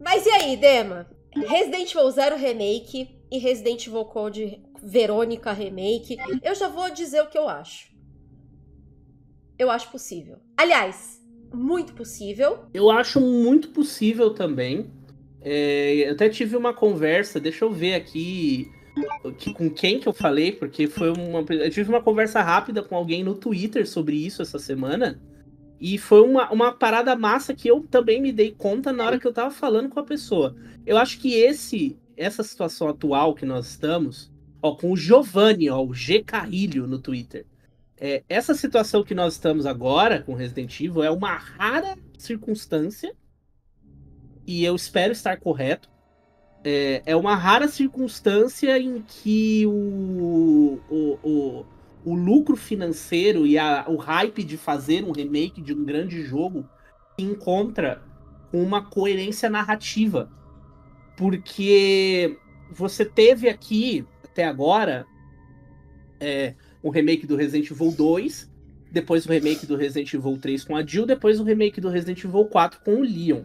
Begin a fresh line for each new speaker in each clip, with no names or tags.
Mas e aí, Dema? Resident Evil 0 Remake e Resident Evil Code Verônica Remake. Eu já vou dizer o que eu acho. Eu acho possível. Aliás, muito possível.
Eu acho muito possível também. É, eu até tive uma conversa, deixa eu ver aqui que, com quem que eu falei, porque foi uma. Eu tive uma conversa rápida com alguém no Twitter sobre isso essa semana. E foi uma, uma parada massa que eu também me dei conta na hora que eu tava falando com a pessoa. Eu acho que esse essa situação atual que nós estamos, ó, com o Giovanni, ó, o G Carrilho no Twitter. É, essa situação que nós estamos agora com Resident Evil é uma rara circunstância. E eu espero estar correto. É, é uma rara circunstância em que o, o, o o lucro financeiro e a, o hype de fazer um remake de um grande jogo se encontra com uma coerência narrativa. Porque você teve aqui, até agora, é, o remake do Resident Evil 2, depois o remake do Resident Evil 3 com a Jill, depois o remake do Resident Evil 4 com o Leon.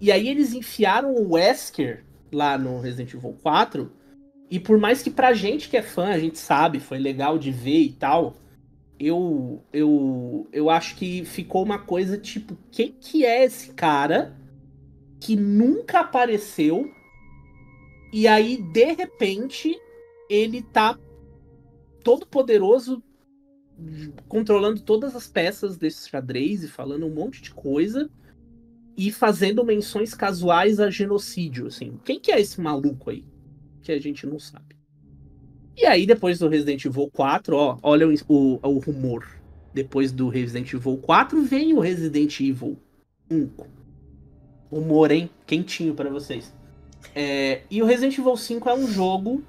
E aí eles enfiaram o Wesker lá no Resident Evil 4 e por mais que pra gente que é fã, a gente sabe, foi legal de ver e tal, eu eu eu acho que ficou uma coisa tipo, quem que é esse cara que nunca apareceu e aí de repente ele tá todo poderoso controlando todas as peças desse xadrez e falando um monte de coisa e fazendo menções casuais a genocídio, assim. Quem que é esse maluco aí? que a gente não sabe. E aí, depois do Resident Evil 4, ó, olha o, o, o rumor. Depois do Resident Evil 4 vem o Resident Evil 5. rumor hein? Quentinho para vocês. É, e o Resident Evil 5 é um jogo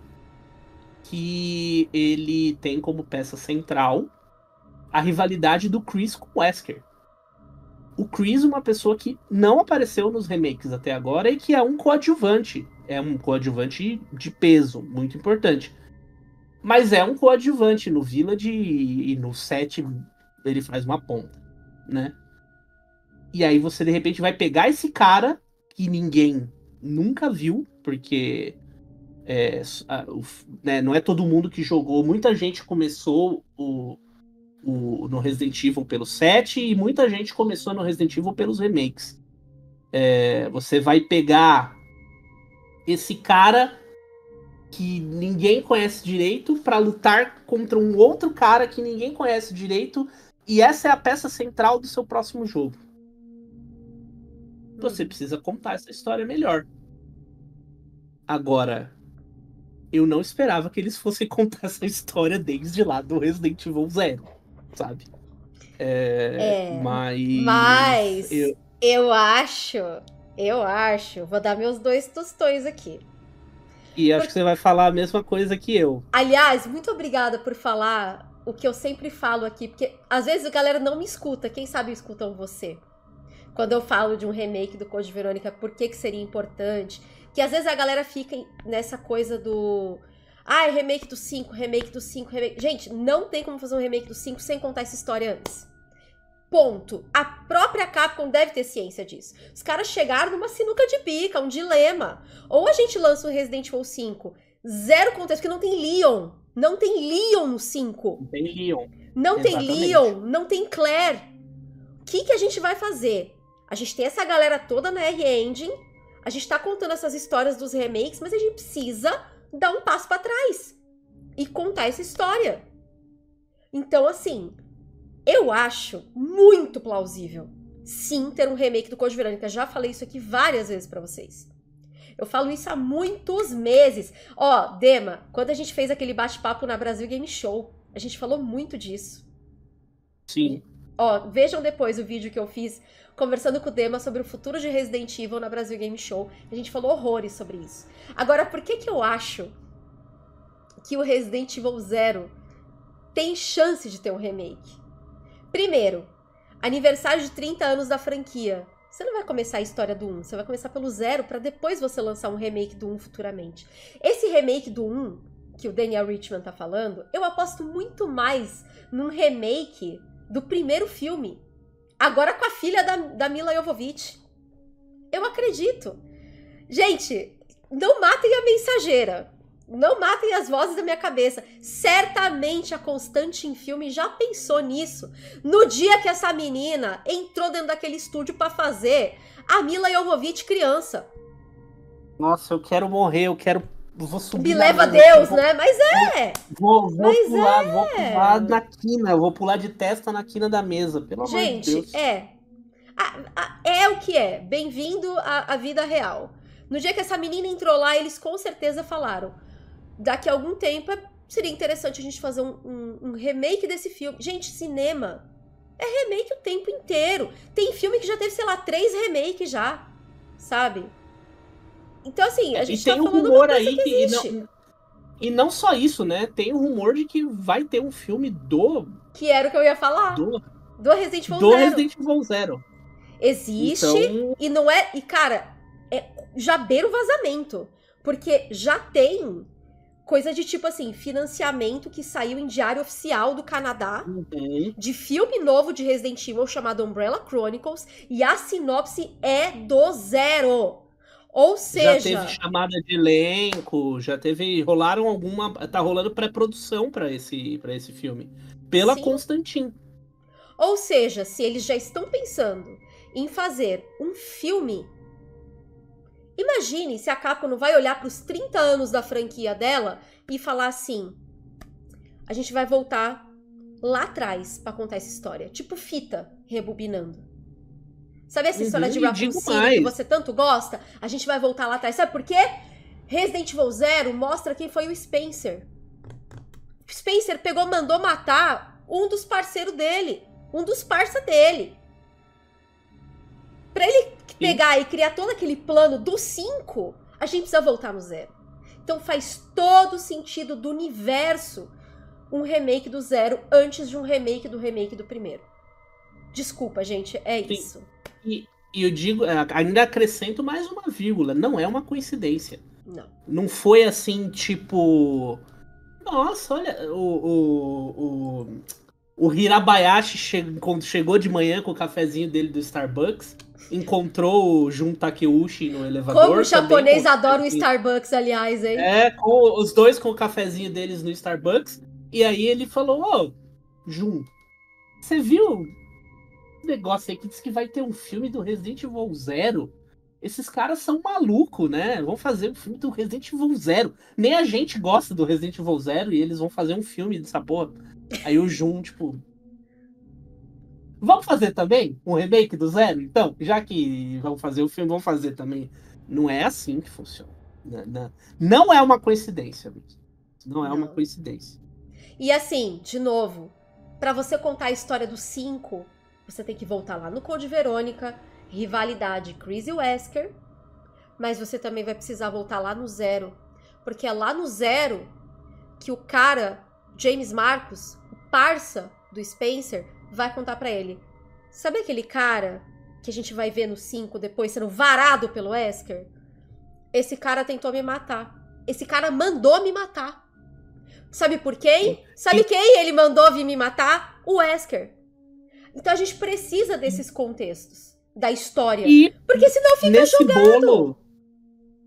que ele tem como peça central a rivalidade do Chris com o Wesker o Chris, uma pessoa que não apareceu nos remakes até agora e que é um coadjuvante. É um coadjuvante de peso, muito importante. Mas é um coadjuvante no Village e no set ele faz uma ponta, né? E aí você de repente vai pegar esse cara que ninguém nunca viu, porque é, né, não é todo mundo que jogou, muita gente começou o, o, no Resident Evil pelo 7 e muita gente começou no Resident Evil pelos remakes. É, você vai pegar esse cara que ninguém conhece direito para lutar contra um outro cara que ninguém conhece direito e essa é a peça central do seu próximo jogo. Hum. Você precisa contar essa história melhor. Agora, eu não esperava que eles fossem contar essa história desde lá do Resident Evil Zero sabe? É, é mas. Mas eu...
eu acho, eu acho, vou dar meus dois tostões aqui.
E acho Porque... que você vai falar a mesma coisa que eu.
Aliás, muito obrigada por falar o que eu sempre falo aqui, porque às vezes a galera não me escuta, quem sabe escutam você. Quando eu falo de um remake do Code Verônica, por que, que seria importante? Que às vezes a galera fica nessa coisa do ah, remake do 5, remake do 5, remake. Gente, não tem como fazer um remake do 5 sem contar essa história antes. Ponto. A própria Capcom deve ter ciência disso. Os caras chegaram numa sinuca de pica, um dilema. Ou a gente lança o Resident Evil 5, zero contexto, porque não tem Leon. Não tem Leon no 5. Não tem Leon. Não Exatamente. tem Leon, não tem Claire. O que, que a gente vai fazer? A gente tem essa galera toda na R-Engine, a gente tá contando essas histórias dos remakes, mas a gente precisa dar um passo para trás e contar essa história. Então, assim, eu acho muito plausível, sim, ter um remake do Code Verônica. Já falei isso aqui várias vezes para vocês. Eu falo isso há muitos meses. Ó, Dema, quando a gente fez aquele bate-papo na Brasil Game Show, a gente falou muito disso. Sim. Ó, vejam depois o vídeo que eu fiz conversando com o Dema sobre o futuro de Resident Evil na Brasil Game Show. A gente falou horrores sobre isso. Agora, por que que eu acho que o Resident Evil Zero tem chance de ter um remake? Primeiro, aniversário de 30 anos da franquia. Você não vai começar a história do 1, você vai começar pelo 0 para depois você lançar um remake do 1 futuramente. Esse remake do 1, que o Daniel Richman tá falando, eu aposto muito mais num remake do primeiro filme Agora com a filha da, da Mila Jovovich. Eu acredito. Gente, não matem a mensageira. Não matem as vozes da minha cabeça. Certamente a Constante em filme já pensou nisso. No dia que essa menina entrou dentro daquele estúdio para fazer a Mila Jovovich criança.
Nossa, eu quero morrer, eu quero vou subir. Me leva mesa, Deus, vou, né?
Mas é!
Vou, vou Mas pular, é. vou pular na quina, vou pular de testa na quina da mesa, pelo Gente, amor de Deus. Gente,
é. é o que é. Bem-vindo à, à vida real. No dia que essa menina entrou lá, eles com certeza falaram. Daqui a algum tempo é, seria interessante a gente fazer um, um, um remake desse filme. Gente, cinema é remake o tempo inteiro. Tem filme que já teve, sei lá, três remakes já, sabe? Então, assim, a gente e tá tem tá um rumor aí que, que não,
e não só isso, né? Tem o um rumor de que vai ter um filme do.
Que era o que eu ia falar. Do, do Resident Evil do Zero. Resident
Evil Zero.
Existe. Então... E não é. E, cara, é, já beira o vazamento. Porque já tem coisa de tipo assim, financiamento que saiu em diário oficial do Canadá uhum. de filme novo de Resident Evil chamado Umbrella Chronicles. E a sinopse é do zero. Ou seja. Já teve
chamada de elenco, já teve. Rolaram alguma. Tá rolando pré-produção para esse, pra esse filme. Pela Sim. Constantin.
Ou seja, se eles já estão pensando em fazer um filme. Imagine se a Capcom não vai olhar para os 30 anos da franquia dela e falar assim: a gente vai voltar lá atrás para contar essa história, tipo fita rebobinando. Sabe essa uhum, história de Rapunzel que você tanto gosta? A gente vai voltar lá atrás. Sabe por quê? Resident Evil Zero mostra quem foi o Spencer. O Spencer pegou, mandou matar um dos parceiros dele. Um dos parça dele. Pra ele pegar e... e criar todo aquele plano do 5, a gente precisa voltar no zero. Então faz todo sentido do universo um remake do zero antes de um remake do remake do primeiro. Desculpa, gente, é Sim. isso.
E, e eu digo, é, ainda acrescento mais uma vírgula, não é uma coincidência. Não. Não foi assim, tipo. Nossa, olha, o. o, o... o Hirabayashi che quando chegou de manhã com o cafezinho dele do Starbucks, encontrou o Jun Takeuchi no elevador. Como o japonês
adora o Starbucks, aliás, hein?
É, com, os dois com o cafezinho deles no Starbucks. E aí ele falou, Ô, oh, Jun, você viu negócio aí que diz que vai ter um filme do Resident Evil Zero. Esses caras são malucos, né? Vão fazer um filme do Resident Evil Zero. Nem a gente gosta do Resident Evil Zero e eles vão fazer um filme dessa porra. Aí o Jun, tipo. Vamos fazer também um remake do Zero? Então, já que vão fazer o filme, vão fazer também. Não é assim que funciona. Não, né? não. não é uma coincidência, Não é não. uma coincidência.
E assim, de novo, para você contar a história do 5, você tem que voltar lá no Code Verônica, rivalidade Chris e Wesker, mas você também vai precisar voltar lá no zero, porque é lá no zero que o cara, James Marcos, o parça do Spencer, vai contar para ele. Sabe aquele cara que a gente vai ver no 5 depois sendo varado pelo Wesker? Esse cara tentou me matar. Esse cara mandou me matar. Sabe por quem? Sabe quem ele mandou vir me matar? O Wesker. Então a gente precisa desses contextos da história. E porque senão fica nesse jogando. Bolo,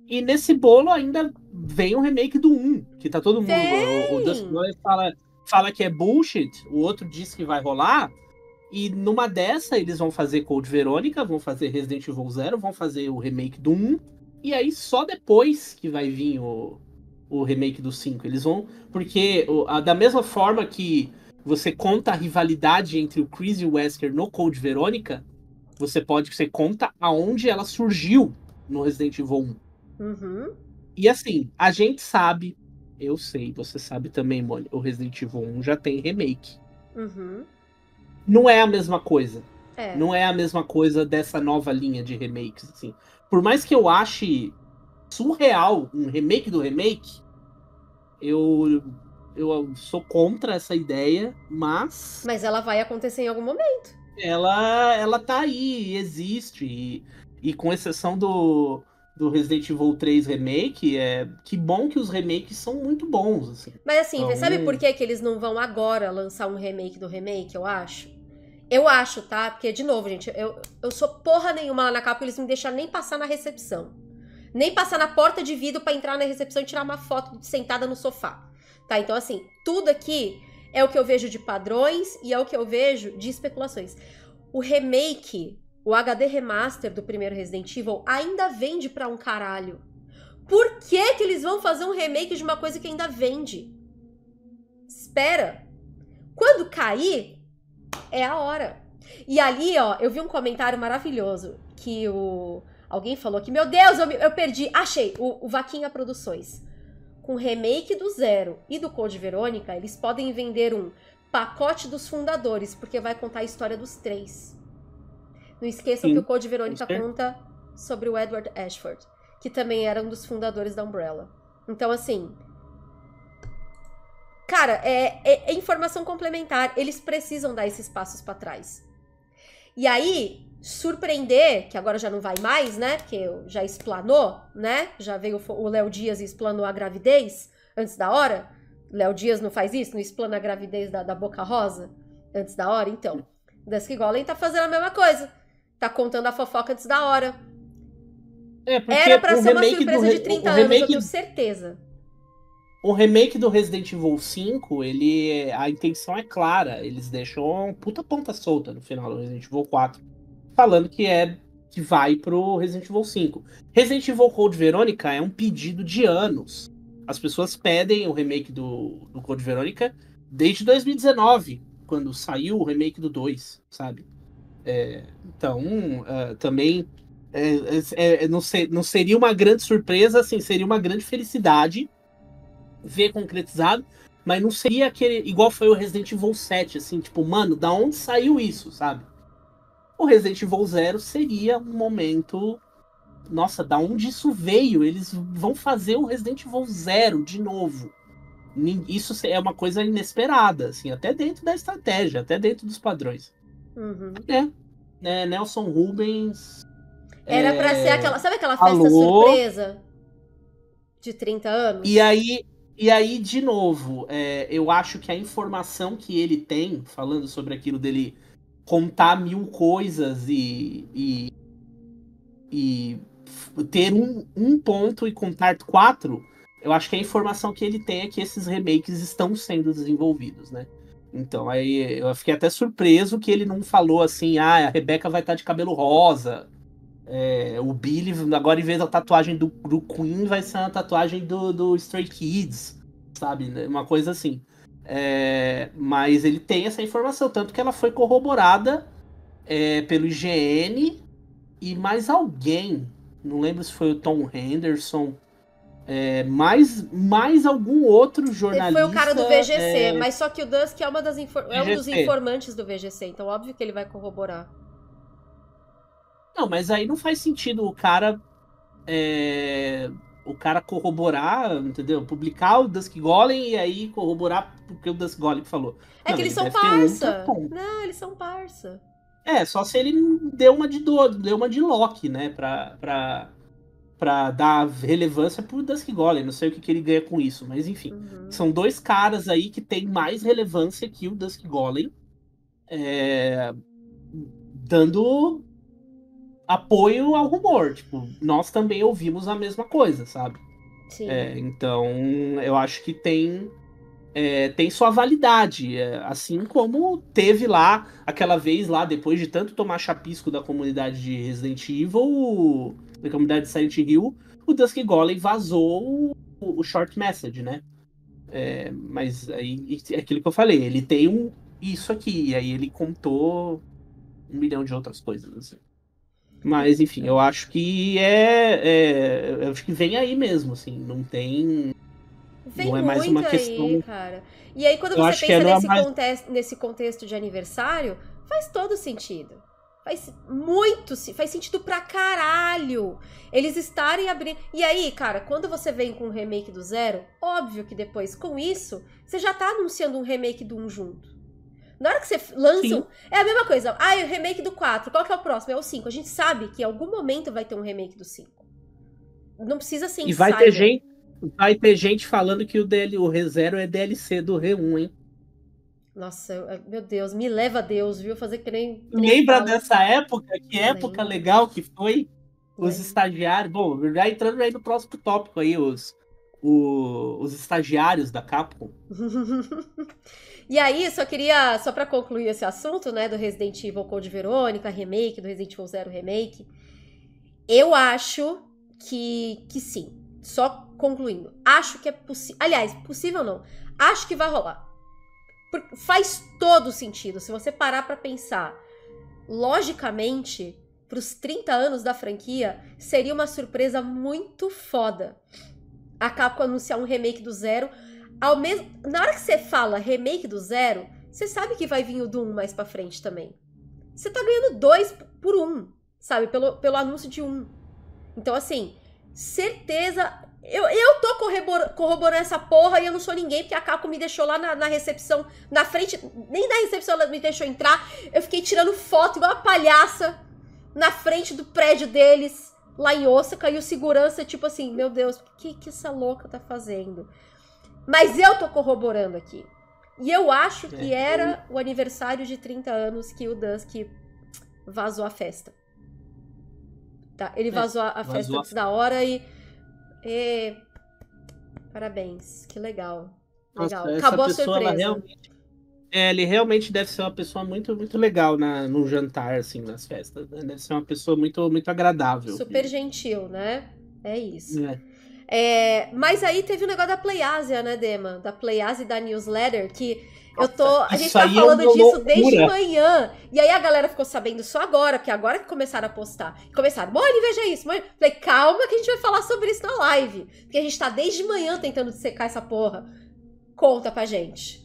e nesse bolo ainda vem o um remake do 1, que tá todo mundo. Vem. O, o Dust fala, fala que é bullshit, o outro diz que vai rolar. E numa dessa, eles vão fazer Code Verônica, vão fazer Resident Evil Zero, vão fazer o remake do 1. E aí só depois que vai vir o, o remake do 5. Eles vão. Porque o, a, da mesma forma que você conta a rivalidade entre o Chris e o Wesker no Code Verônica, você pode você conta aonde ela surgiu no Resident Evil 1. Uhum. E assim, a gente sabe, eu sei, você sabe também, Mone, o Resident Evil 1 já tem remake. Uhum. Não é a mesma coisa. É. Não é a mesma coisa dessa nova linha de remakes, assim. Por mais que eu ache surreal um remake do remake, eu eu sou contra essa ideia, mas.
Mas ela vai acontecer em algum momento.
Ela, ela tá aí, existe. E, e com exceção do, do Resident Evil 3 Remake, é que bom que os remakes são muito bons. Assim. Mas assim, então, sabe por que,
que eles não vão agora lançar um remake do remake, eu acho? Eu acho, tá? Porque, de novo, gente, eu, eu sou porra nenhuma lá na capa, eles não deixaram nem passar na recepção. Nem passar na porta de vidro para entrar na recepção e tirar uma foto sentada no sofá. Tá? Então, assim, tudo aqui é o que eu vejo de padrões e é o que eu vejo de especulações. O remake, o HD remaster do primeiro Resident Evil ainda vende pra um caralho. Por que que eles vão fazer um remake de uma coisa que ainda vende? Espera. Quando cair, é a hora. E ali, ó, eu vi um comentário maravilhoso que o alguém falou que, meu Deus, eu, me, eu perdi. Achei, o, o Vaquinha Produções com remake do Zero e do Code Verônica, eles podem vender um pacote dos fundadores, porque vai contar a história dos três. Não esqueçam Sim. que o Code Verônica conta sobre o Edward Ashford, que também era um dos fundadores da Umbrella. Então, assim. Cara, é, é, é informação complementar. Eles precisam dar esses passos para trás. E aí, surpreender, que agora já não vai mais, né? Porque já explanou, né? Já veio o Léo Dias e explanou a gravidez antes da hora. Léo Dias não faz isso, não explana a gravidez da, da Boca Rosa antes da hora, então. Dusky Golem tá fazendo a mesma coisa. Tá contando a fofoca antes da hora. É, porque Era pra ser uma surpresa de 30 anos, remake... eu tenho certeza.
O remake do Resident Evil 5, ele. É, a intenção é clara. Eles deixam puta ponta solta no final do Resident Evil 4 falando que é que vai pro Resident Evil 5. Resident Evil Code Verônica é um pedido de anos. As pessoas pedem o remake do, do Code Verônica desde 2019, quando saiu o remake do 2, sabe? É, então, uh, também é, é, é não, ser, não, seria uma grande surpresa, assim, seria uma grande felicidade ver concretizado, mas não seria aquele. igual foi o Resident Evil 7, assim, tipo, mano, da onde saiu isso, sabe? o Resident Evil Zero seria um momento. Nossa, da onde isso veio? Eles vão fazer o Resident Evil Zero de novo. Isso é uma coisa inesperada, assim, até dentro da estratégia, até dentro dos padrões.
Uhum. É,
né, Nelson Rubens. Era é, pra ser aquela. Sabe aquela festa alô? surpresa?
De 30 anos? E aí,
e aí de novo, é, eu acho que a informação que ele tem, falando sobre aquilo dele contar mil coisas e, e, e ter um, um ponto e contar quatro, eu acho que a informação que ele tem é que esses remakes estão sendo desenvolvidos, né? Então, aí eu fiquei até surpreso que ele não falou assim, ah, a Rebeca vai estar tá de cabelo rosa. É, o Billy, agora em vez da tatuagem do, do Queen, vai ser a tatuagem do, do Stray Kids, sabe? Né? Uma coisa assim. É, mas ele tem essa informação, tanto que ela foi corroborada é, pelo IGN e mais alguém. Não lembro se foi o Tom Henderson. É, mais, mais algum outro jornalista. Ele foi o cara do VGC, é... mas
só que o Dusk é, uma das é um dos informantes do VGC, então óbvio que ele vai corroborar.
Não, mas aí não faz sentido o cara é, o cara corroborar, entendeu? Publicar o Dusk Golem e aí corroborar porque o Dusk Golem falou. É não, que eles são parça. Um
não, eles são parça.
É, só se ele deu uma de do, deu uma de Loki, né? Pra, pra, pra dar relevância pro Dusk Golem. Não sei o que, que ele ganha com isso, mas enfim. Uhum. São dois caras aí que tem mais relevância que o Dusk Golem. É, dando apoio ao rumor. Tipo, nós também ouvimos a mesma coisa, sabe? Sim. É, então, eu acho que tem é, tem sua validade, é, assim como teve lá aquela vez lá depois de tanto tomar chapisco da comunidade de Resident Evil, da comunidade de Silent Hill, o Dusk Golem vazou o, o, short message, né? É, mas aí é aquilo que eu falei, ele tem um isso aqui e aí ele contou um milhão de outras coisas assim. Mas, enfim, eu acho que é, é, Eu acho que vem aí mesmo, assim. Não tem. Vem não é mais uma aí, questão.
Cara. E aí, quando eu você pensa é nesse, mais... contexto, nesse contexto de aniversário, faz todo sentido. Faz muito, faz sentido pra caralho. Eles estarem abrindo. E aí, cara, quando você vem com um remake do zero, óbvio que depois com isso, você já tá anunciando um remake do um junto. Na hora que você lança. Um, é a mesma coisa. Ah, é o remake do 4. Qual que é o próximo? É o 5. A gente sabe que em algum momento vai ter um remake do 5. Não precisa ser E vai ter, gente,
vai ter gente falando que o, DL, o ReZero é DLC do Re1, hein?
Nossa, meu Deus, me leva a Deus, viu? Fazer que nem.
nem Lembra fala. dessa época? Que época lembro. legal que foi? Os é. estagiários. Bom, já entrando aí no próximo tópico aí, os, o, os estagiários da Capcom.
E aí, só queria, só para concluir esse assunto, né, do Resident Evil Code Verônica, remake, do Resident Evil Zero Remake, eu acho que, que sim. Só concluindo. Acho que é possível. Aliás, possível não. Acho que vai rolar. faz todo sentido. Se você parar para pensar logicamente, para os 30 anos da franquia, seria uma surpresa muito foda a Capcom anunciar um remake do zero ao mesmo, na hora que você fala remake do zero, você sabe que vai vir o do um mais pra frente também. Você tá ganhando dois por um, sabe? Pelo, pelo anúncio de um. Então, assim, certeza. Eu, eu tô corroborando, corroborando essa porra e eu não sou ninguém, porque a Caco me deixou lá na, na, recepção, na frente, nem na recepção ela me deixou entrar. Eu fiquei tirando foto igual uma palhaça na frente do prédio deles, lá em Osaka, e o segurança, tipo assim, meu Deus, o que, que essa louca tá fazendo? Mas eu tô corroborando aqui. E eu acho que é. era o aniversário de 30 anos que o Dusk vazou a festa. Tá, ele é, vazou a, a vazou festa antes da hora e, e... Parabéns, que legal. legal. Nossa, Acabou a surpresa.
É, ele realmente deve ser uma pessoa muito, muito legal na, no jantar, assim, nas festas. Né? Deve ser uma pessoa muito, muito agradável. Super
gentil, né? É isso. É. É, mas aí teve o negócio da Playasia, né, Dema? Da Playasia e da newsletter, que eu tô. A gente tá é falando é disso desde manhã. E aí a galera ficou sabendo só agora, porque agora que começaram a postar. Começaram, Mone, veja isso. Falei, calma que a gente vai falar sobre isso na live. Porque a gente tá desde manhã tentando secar essa porra. Conta pra gente.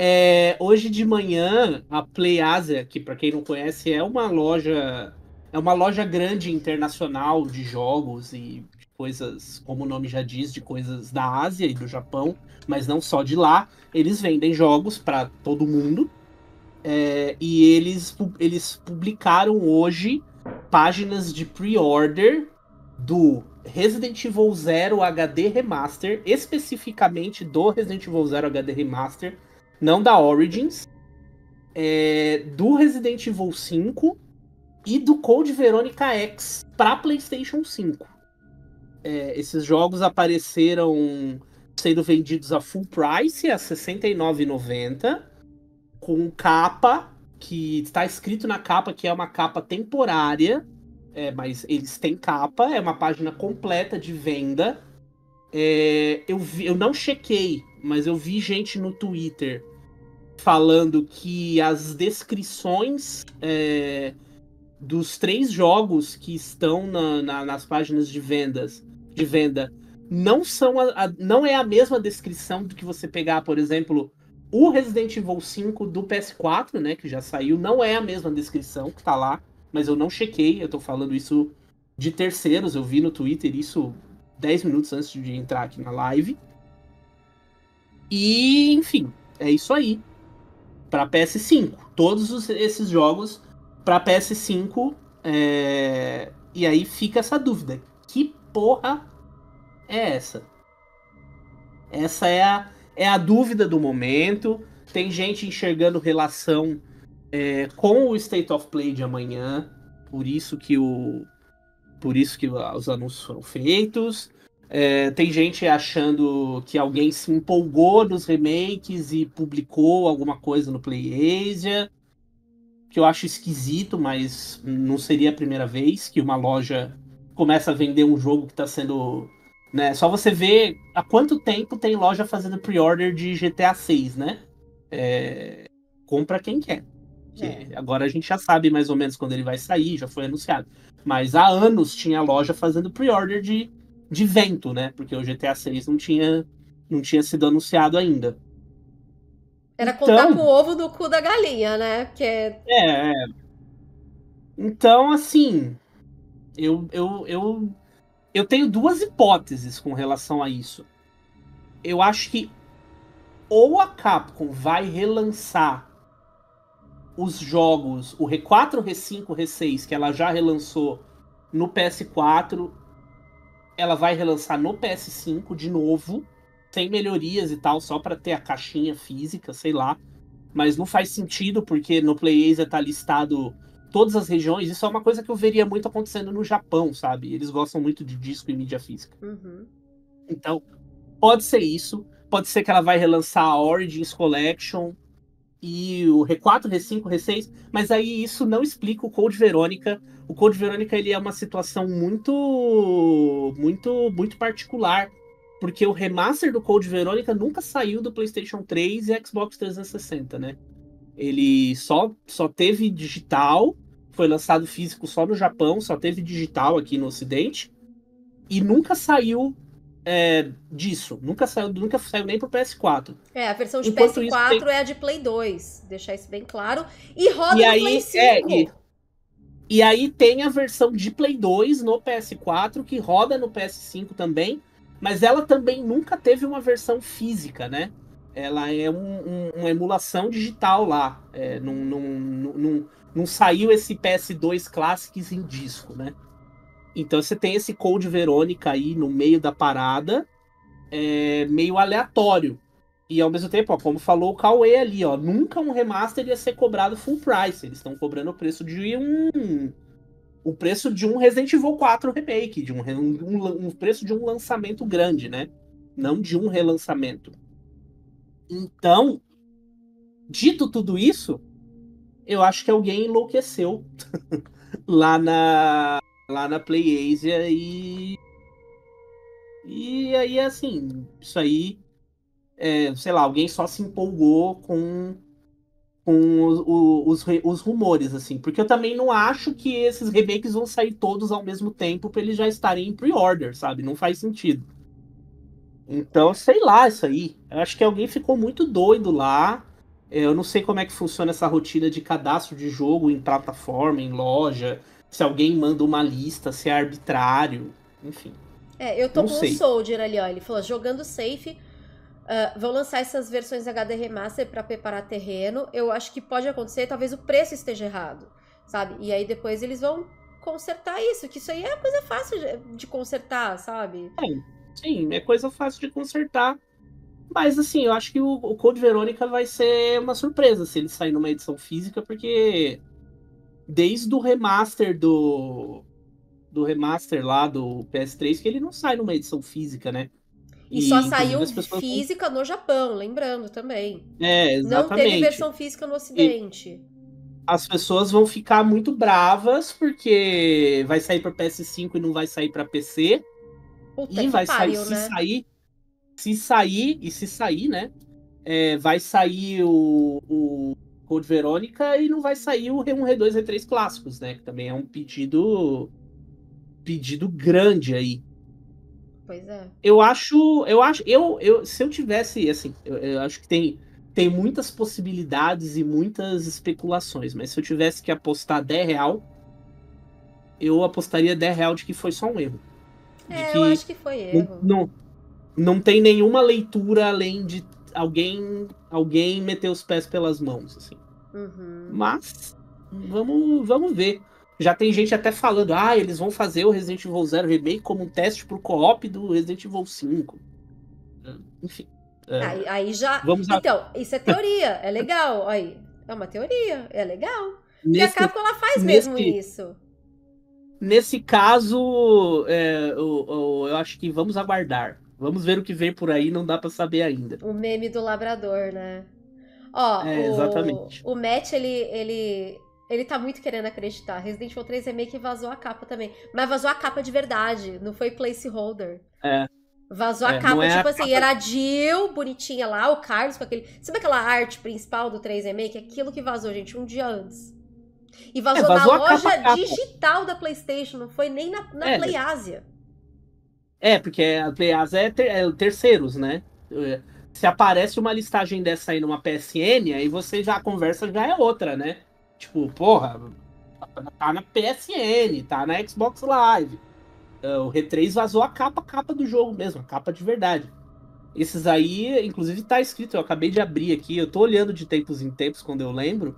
É, hoje de manhã, a Playasia, que para quem não conhece, é uma loja. É uma loja grande internacional de jogos e coisas, como o nome já diz, de coisas da Ásia e do Japão, mas não só de lá. Eles vendem jogos para todo mundo. É, e eles, eles publicaram hoje páginas de pre-order do Resident Evil Zero HD Remaster, especificamente do Resident Evil Zero HD Remaster, não da Origins, é, do Resident Evil 5 e do Code Veronica X para PlayStation 5 é, esses jogos apareceram sendo vendidos a full price, a R$ 69,90, com capa, que está escrito na capa que é uma capa temporária, é, mas eles têm capa, é uma página completa de venda. É, eu, vi, eu não chequei, mas eu vi gente no Twitter falando que as descrições. É, dos três jogos que estão na, na, nas páginas de vendas de venda não são a, a, não é a mesma descrição do que você pegar, por exemplo, o Resident Evil 5 do PS4, né, que já saiu, não é a mesma descrição que tá lá, mas eu não chequei, eu tô falando isso de terceiros, eu vi no Twitter isso 10 minutos antes de entrar aqui na live. E, enfim, é isso aí. Para PS5, todos os, esses jogos para PS5. É... E aí fica essa dúvida: que porra é essa? Essa é a, é a dúvida do momento. Tem gente enxergando relação é, com o State of Play de amanhã. Por isso que o. Por isso que os anúncios foram feitos. É, tem gente achando que alguém se empolgou nos remakes e publicou alguma coisa no PlayAsia que eu acho esquisito, mas não seria a primeira vez que uma loja começa a vender um jogo que está sendo. Né? Só você vê há quanto tempo tem loja fazendo pre-order de GTA 6, né? É... Compra quem quer. É. Agora a gente já sabe mais ou menos quando ele vai sair, já foi anunciado. Mas há anos tinha loja fazendo pre-order de, de vento, né? Porque o GTA 6 não tinha, não tinha sido anunciado ainda.
Era contar então, com o ovo do cu da galinha, né? Porque... É,
é. Então, assim. Eu, eu, eu, eu tenho duas hipóteses com relação a isso. Eu acho que ou a Capcom vai relançar os jogos, o R4, R5, R6, que ela já relançou no PS4, ela vai relançar no PS5 de novo sem melhorias e tal, só para ter a caixinha física, sei lá. Mas não faz sentido, porque no PlayAsia tá listado todas as regiões. Isso é uma coisa que eu veria muito acontecendo no Japão, sabe? Eles gostam muito de disco e mídia física. Uhum. Então, pode ser isso. Pode ser que ela vai relançar a Origins Collection e o R4, R5, R6, mas aí isso não explica o Code Verônica. O Code Verônica ele é uma situação muito muito muito particular, porque o remaster do Code Verônica nunca saiu do PlayStation 3 e Xbox 360, né? Ele só, só teve digital, foi lançado físico só no Japão, só teve digital aqui no Ocidente e nunca saiu é, disso, nunca saiu, nunca saiu nem pro PS4.
É, a versão de Enquanto PS4 isso, tem... é a de Play 2, deixar isso bem claro, e roda e aí, Play 5. É, e...
e aí tem a versão de Play 2 no PS4 que roda no PS5 também mas ela também nunca teve uma versão física, né? Ela é um, um, uma emulação digital lá. É, não, saiu esse PS2 Classics em disco, né? Então você tem esse Code Verônica aí no meio da parada, é, meio aleatório. E ao mesmo tempo, ó, como falou o Cauê ali, ó, nunca um remaster ia ser cobrado full price. Eles estão cobrando o preço de um, o preço de um Resident Evil 4 remake, de um, um, um preço de um lançamento grande, né? Não de um relançamento. Então, dito tudo isso, eu acho que alguém enlouqueceu lá na lá na PlayAsia e e aí assim, isso aí é, sei lá, alguém só se empolgou com com os, os, os, rumores, assim. Porque eu também não acho que esses remakes vão sair todos ao mesmo tempo para eles já estarem em pre-order, sabe? Não faz sentido. Então, sei lá isso aí. Eu acho que alguém ficou muito doido lá. Eu não sei como é que funciona essa rotina de cadastro de jogo em plataforma, em loja. Se alguém manda uma lista, se é arbitrário, enfim.
É, eu tô com o Soldier ali, ó. Ele falou, jogando safe, Uh, ah, vão lançar essas versões HD Remaster para preparar terreno. Eu acho que pode acontecer, talvez o preço esteja errado, sabe? E aí depois eles vão consertar isso, que isso aí é coisa fácil de, consertar, sabe?
sim, é coisa fácil de consertar. Mas assim, eu acho que o, o Code Verônica vai ser uma surpresa se ele sair numa edição física, porque desde o remaster do do remaster lá do PS3 que ele não sai numa edição física, né? E, e só saiu física
com... no Japão, lembrando também.
É, exatamente. Não teve versão
física no Ocidente. E
as pessoas vão ficar muito bravas porque vai sair para PS5 e não vai sair para PC.
Puta e vai pariu, sair, né? se sair,
se sair e se sair, né? É, vai sair o, o Code Verônica e não vai sair o R1, R2, R3 clássicos, né? Que também é um pedido pedido grande aí. Pois é. Eu acho, eu acho, eu, eu se eu tivesse, assim, eu, eu acho que tem, tem muitas possibilidades e muitas especulações, mas se eu tivesse que apostar 10 real, eu apostaria 10 real de que foi só um erro.
É, eu acho que foi erro.
Não, não tem nenhuma leitura além de alguém alguém meter os pés pelas mãos, assim. Uhum. Mas vamos, vamos ver. Já tem gente até falando, ah, eles vão fazer o Resident Evil 0 Remake como um teste pro co-op do Resident Evil 5. É. Enfim. É... Aí,
aí, já. Vamos então, a... isso é teoria, é legal. Aí, é uma teoria, é legal.
Nesse... E a Capcom ela faz mesmo Nesse... isso. Nesse caso, é, eu, eu, acho que vamos aguardar. Vamos ver o que vem por aí, não dá para saber ainda.
O meme do labrador, né? Ó, é, o, exatamente. O Matt, ele, ele ele tá muito querendo acreditar. Resident Evil 3 Remake é vazou a capa também. Mas vazou a capa de verdade, não foi placeholder. É. Vazou é, é, a capa, é tipo a assim, capa... era a Jill bonitinha lá, o Carlos com aquele. Sabe aquela arte principal do 3 Remake? Aquilo que vazou, gente, um dia antes. E vazou, é, vazou na loja capa, digital capa. da PlayStation, não foi nem na, na é, Play
É, porque a Play é, ter, é terceiros, né? É, se aparece uma listagem dessa aí numa PSN, aí você já a conversa já é outra, né? Tipo, porra, tá na PSN, tá na Xbox Live. É, o R3 vazou a capa, a capa do jogo mesmo, a capa de verdade. Esses aí, inclusive, tá escrito, eu acabei de abrir aqui, eu tô olhando de tempos em tempos, quando eu lembro,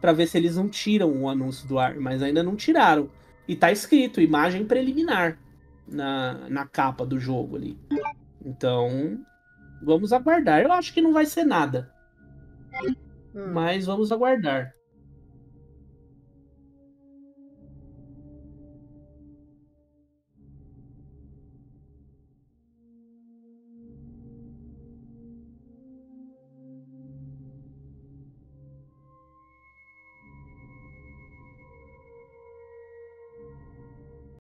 para ver se eles não tiram o anúncio do ar, mas ainda não tiraram. E tá escrito, imagem preliminar na, na capa do jogo ali. Então, vamos aguardar. Eu acho que não vai ser nada. Hum. Mas vamos aguardar.